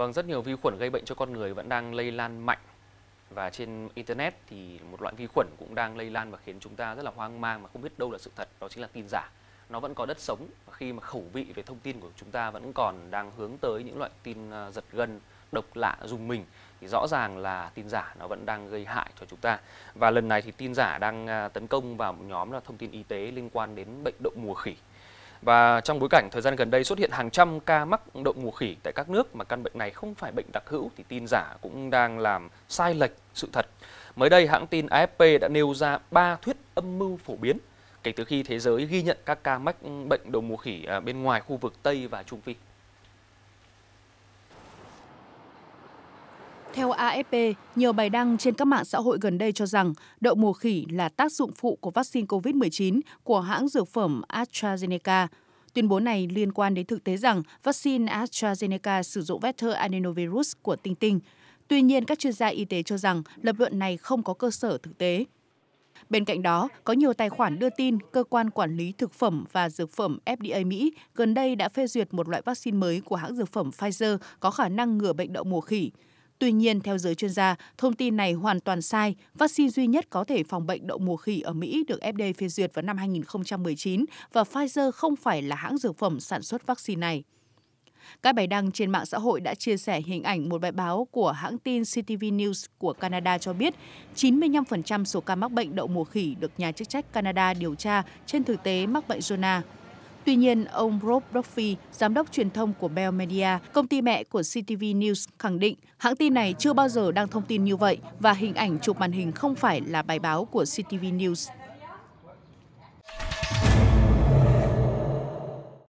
Vâng, rất nhiều vi khuẩn gây bệnh cho con người vẫn đang lây lan mạnh và trên internet thì một loại vi khuẩn cũng đang lây lan và khiến chúng ta rất là hoang mang mà không biết đâu là sự thật, đó chính là tin giả. Nó vẫn có đất sống và khi mà khẩu vị về thông tin của chúng ta vẫn còn đang hướng tới những loại tin ờ, giật gân, độc lạ, dùng mình thì rõ ràng là tin giả nó vẫn đang gây hại cho chúng ta. Và lần này thì tin giả đang ờ, tấn công vào một nhóm là thông tin y tế liên quan đến bệnh đậu mùa khỉ và trong bối cảnh thời gian gần đây xuất hiện hàng trăm ca mắc đậu mùa khỉ tại các nước mà căn bệnh này không phải bệnh đặc hữu thì tin giả cũng đang làm sai lệch sự thật. Mới đây, hãng tin AFP đã nêu ra 3 thuyết âm mưu phổ biến kể từ khi thế giới ghi nhận các ca mắc bệnh đậu mùa khỉ à, bên ngoài khu vực Tây và Trung Phi. Theo AFP, nhiều bài đăng trên các mạng xã hội gần đây cho rằng đậu mùa khỉ là tác dụng phụ của vaccine COVID-19 của hãng dược phẩm AstraZeneca. Tuyên bố này liên quan đến thực tế rằng vaccine AstraZeneca sử dụng vector adenovirus của tinh tinh. Tuy nhiên, các chuyên gia y tế cho rằng lập luận này không có cơ sở thực tế. Bên cạnh đó, có nhiều tài khoản đưa tin cơ quan quản lý thực phẩm và dược phẩm FDA Mỹ gần đây đã phê duyệt một loại vaccine mới của hãng dược phẩm Pfizer có khả năng ngừa bệnh đậu mùa khỉ. Tuy nhiên, theo giới chuyên gia, thông tin này hoàn toàn sai. Vaccine duy nhất có thể phòng bệnh đậu mùa khỉ ở Mỹ được FDA phê duyệt vào năm 2019 và Pfizer không phải là hãng dược phẩm sản xuất vaccine này. Các bài đăng trên mạng xã hội đã chia sẻ hình ảnh một bài báo của hãng tin CTV News của Canada cho biết 95% số ca mắc bệnh đậu mùa khỉ được nhà chức trách Canada điều tra trên thực tế mắc bệnh zona. Tuy nhiên, ông Rob Duffy, giám đốc truyền thông của Bell Media, công ty mẹ của CTV News, khẳng định hãng tin này chưa bao giờ đăng thông tin như vậy và hình ảnh chụp màn hình không phải là bài báo của CTV News.